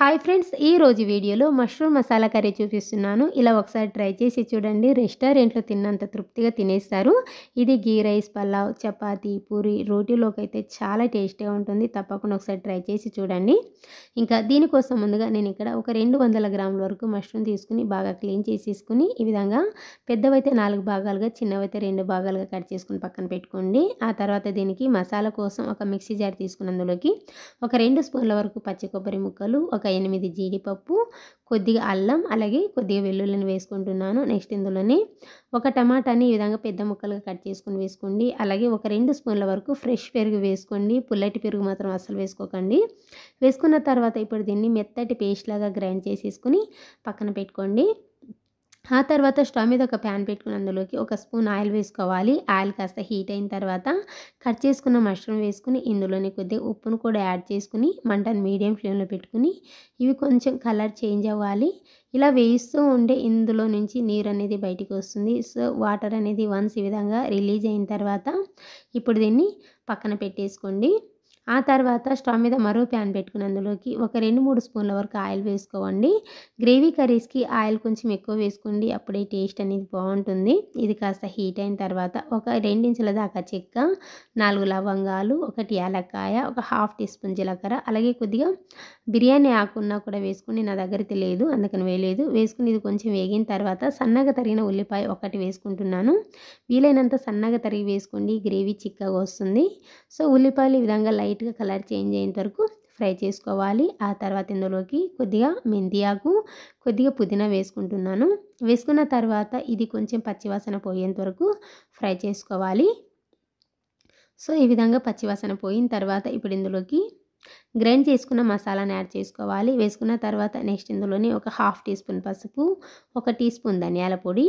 hi friends ఈ రోజు వీడియోలో మష్రూమ్ మసాలా కర్రీ చూపిస్తున్నాను ఇలా ఒకసారి ట్రై చేసి చూడండి రెస్టారెంట్లో తిన్నంత తృప్తిగా తినేస్తారు ఇది గీ రైస్ పలావ్ చపాతి పూరి రోటీలోకి అయితే చాలా టేస్టీగా ఉంటుంది తప్పకుండా ఒకసారి ట్రై చేసి చూడండి ఇంకా దీనికోసం ముందుగా నేను ఇక్కడ ఒక రెండు వందల గ్రాముల వరకు మష్రూమ్ తీసుకుని బాగా క్లీన్ చేసేసుకుని ఈ విధంగా పెద్దవైతే నాలుగు భాగాలుగా చిన్నవైతే రెండు భాగాలుగా కట్ చేసుకుని పక్కన పెట్టుకోండి ఆ తర్వాత దీనికి మసాలా కోసం ఒక మిక్సీ జార్ తీసుకున్నందులోకి ఒక రెండు స్పూన్ల వరకు పచ్చి కొబ్బరి ముక్కలు ఒక ఎనిమిది జీడిపప్పు కొద్దిగా అల్లం అలాగే కొద్దిగా వెల్లుల్లిని వేసుకుంటున్నాను నెక్స్ట్ ఇందులోని ఒక టమాటాని ఈ విధంగా పెద్ద ముక్కలుగా కట్ చేసుకుని వేసుకోండి అలాగే ఒక రెండు స్పూన్ల వరకు ఫ్రెష్ పెరుగు వేసుకోండి పుల్లటి పెరుగు మాత్రం అస్సలు వేసుకోకండి వేసుకున్న తర్వాత ఇప్పుడు దీన్ని మెత్తటి పేస్ట్ లాగా గ్రైండ్ చేసేసుకుని పక్కన పెట్టుకోండి ఆ తర్వాత స్టవ్ మీద ఒక ప్యాన్ పెట్టుకుని అందులోకి ఒక స్పూన్ ఆయిల్ వేసుకోవాలి ఆయిల్ కాస్త హీట్ అయిన తర్వాత కట్ చేసుకున్న మష్రూమ్ వేసుకుని ఇందులోనే కొద్దిగా ఉప్పును కూడా యాడ్ చేసుకుని మంటను మీడియం ఫ్లేమ్లో పెట్టుకుని ఇవి కొంచెం కలర్ చేంజ్ అవ్వాలి ఇలా వేయిస్తూ ఉండే ఇందులో నుంచి నీరు అనేది బయటికి వస్తుంది సో వాటర్ అనేది వన్స్ ఈ విధంగా రిలీజ్ అయిన తర్వాత ఇప్పుడు దీన్ని పక్కన పెట్టేసుకోండి ఆ తర్వాత స్టవ్ మీద మరో ప్యాన్ పెట్టుకుని అందులోకి ఒక రెండు మూడు స్పూన్ల వరకు ఆయిల్ వేసుకోండి గ్రేవీ కర్రీస్కి ఆయిల్ కొంచెం ఎక్కువ వేసుకోండి అప్పుడే టేస్ట్ అనేది బాగుంటుంది ఇది కాస్త హీట్ అయిన తర్వాత ఒక రెండించుల దాకా చెక్క నాలుగు లవంగాలు ఒకటి యాలక్కాయ ఒక హాఫ్ టీ స్పూన్ జీలకర్ర అలాగే కొద్దిగా బిర్యానీ ఆకున్నా కూడా వేసుకుని నా దగ్గర తెలియదు అందుకని వేయలేదు వేసుకుని ఇది కొంచెం వేగిన తర్వాత సన్నగా తరిగిన ఉల్లిపాయ ఒకటి వేసుకుంటున్నాను వీలైనంత సన్నగా తరిగి వేసుకోండి గ్రేవీ చిక్కగా వస్తుంది సో ఉల్లిపాయలు ఈ విధంగా లైట్ లైట్గా కలర్ చేంజ్ అయ్యేంత వరకు ఫ్రై చేసుకోవాలి ఆ తర్వాత ఇందులోకి కొద్దిగా మెంతి ఆకు కొద్దిగా పుదీనా వేసుకుంటున్నాను వేసుకున్న తర్వాత ఇది కొంచెం పచ్చివాసన పోయేంత వరకు ఫ్రై చేసుకోవాలి సో ఈ విధంగా పచ్చివాసన పోయిన తర్వాత ఇప్పుడు ఇందులోకి గ్రైండ్ చేసుకున్న మసాలాను యాడ్ చేసుకోవాలి వేసుకున్న తర్వాత నెక్స్ట్ ఇందులోని ఒక హాఫ్ టీ స్పూన్ పసుపు ఒక టీ స్పూన్ ధనియాల పొడి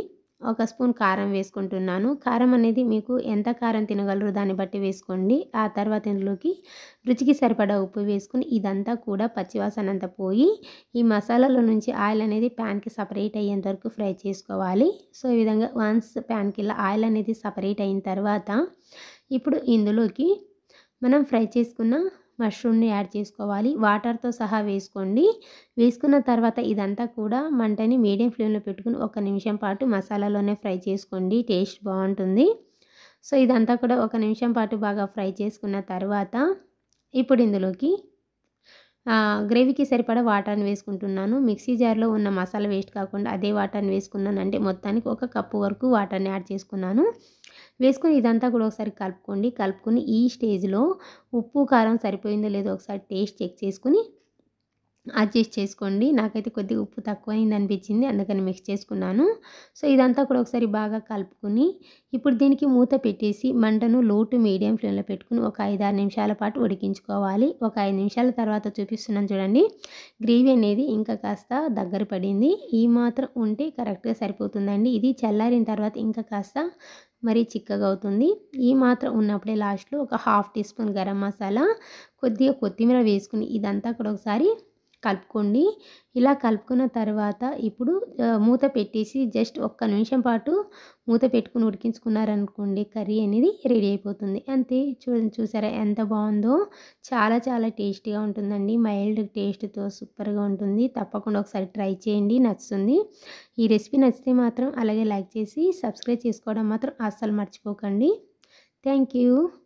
ఒక స్పూన్ కారం వేసుకుంటున్నాను కారం అనేది మీకు ఎంత కారం తినగలరు దాన్ని బట్టి వేసుకోండి ఆ తర్వాత ఇందులోకి రుచికి సరిపడా ఉప్పు వేసుకుని ఇదంతా కూడా పచ్చివాసన అంతా పోయి ఈ మసాలాలో నుంచి ఆయిల్ అనేది ప్యాన్కి సపరేట్ అయ్యేంత వరకు ఫ్రై చేసుకోవాలి సో ఈ విధంగా వన్స్ ప్యాన్కి ఆయిల్ అనేది సపరేట్ అయిన తర్వాత ఇప్పుడు ఇందులోకి మనం ఫ్రై చేసుకున్న మష్రూమ్ని యాడ్ చేసుకోవాలి వాటర్తో సహా వేసుకోండి వేసుకున్న తర్వాత ఇదంతా కూడా మంటని మీడియం ఫ్లేమ్లో పెట్టుకుని ఒక నిమిషం పాటు మసాలాలోనే ఫ్రై చేసుకోండి టేస్ట్ బాగుంటుంది సో ఇదంతా కూడా ఒక నిమిషం పాటు బాగా ఫ్రై చేసుకున్న తర్వాత ఇప్పుడు ఇందులోకి గ్రేవీకి సరిపడా వాటర్ని వేసుకుంటున్నాను మిక్సీ జార్లో ఉన్న మసాలా వేస్ట్ కాకుండా అదే వాటర్ని వేసుకున్నాను అంటే మొత్తానికి ఒక కప్పు వరకు వాటర్ని యాడ్ చేసుకున్నాను వేసుకుని ఇదంతా కూడా ఒకసారి కలుపుకోండి కలుపుకొని ఈ స్టేజ్లో ఉప్పు కారం సరిపోయిందో లేదో ఒకసారి టేస్ట్ చెక్ చేసుకుని అడ్జస్ట్ చేసుకోండి నాకైతే కొద్దిగా ఉప్పు తక్కువైంది అనిపించింది అందుకని మిక్స్ చేసుకున్నాను సో ఇదంతా కూడా ఒకసారి బాగా కలుపుకుని ఇప్పుడు దీనికి మూత పెట్టేసి మంటను లో టు మీడియం ఫ్లేమ్లో పెట్టుకుని ఒక ఐదు ఆరు నిమిషాల పాటు ఉడికించుకోవాలి ఒక ఐదు నిమిషాల తర్వాత చూపిస్తున్నాను చూడండి గ్రేవీ అనేది ఇంకా కాస్త దగ్గర పడింది ఈ మాత్రం ఉంటే కరెక్ట్గా సరిపోతుందండి ఇది చల్లారిన తర్వాత ఇంకా కాస్త మరీ చిక్కగా అవుతుంది ఈ మాత్రం ఉన్నప్పుడే లాస్ట్లో ఒక half teaspoon garam masala కొద్దిగా కొత్తిమీర వేసుకుని ఇదంతా కూడా ఒకసారి కలుపుకోండి ఇలా కలుపుకున్న తర్వాత ఇప్పుడు మూత పెట్టేసి జస్ట్ ఒక్క నిమిషం పాటు మూత పెట్టుకుని ఉడికించుకున్నారనుకోండి కర్రీ అనేది రెడీ అయిపోతుంది అంతే చూ చూసారా ఎంత బాగుందో చాలా చాలా టేస్టీగా ఉంటుందండి మైల్డ్ టేస్ట్తో సూపర్గా ఉంటుంది తప్పకుండా ఒకసారి ట్రై చేయండి నచ్చుతుంది ఈ రెసిపీ నచ్చితే మాత్రం అలాగే లైక్ చేసి సబ్స్క్రైబ్ చేసుకోవడం మాత్రం అస్సలు మర్చిపోకండి థ్యాంక్ యూ